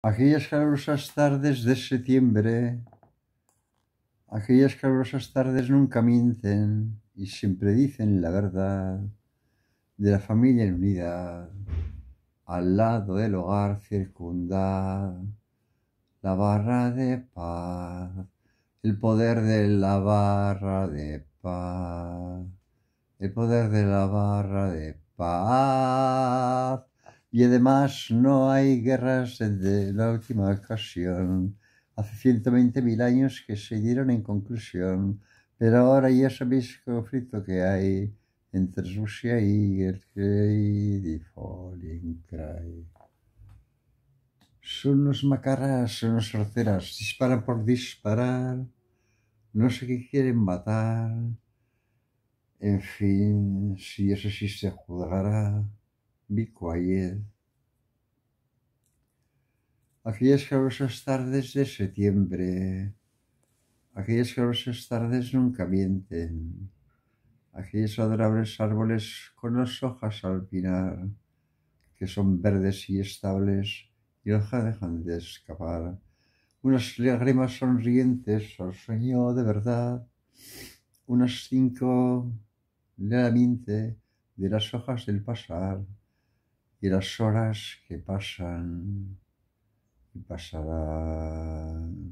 Aquellas calurosas tardes de septiembre, aquellas calurosas tardes nunca mienten y siempre dicen la verdad de la familia en unidad, al lado del hogar circunda, la barra de paz, el poder de la barra de paz, el poder de la barra de paz. Y además no hay guerras desde la última ocasión. Hace mil años que se dieron en conclusión, pero ahora ya sabéis el conflicto que hay entre Rusia y el y Falling Cry. Son unos macarras, son unos sorceras, disparan por disparar, no sé qué quieren matar. En fin, si eso sí se juzgará. Be ayer, Aquellas calurosas tardes de septiembre, aquellas calurosas tardes nunca mienten, aquellos adorables árboles con las hojas al que son verdes y estables y hojas dejan de escapar, unas lágrimas sonrientes al sueño de verdad, unas cinco lentamente de las hojas del pasar y las horas que pasan y pasarán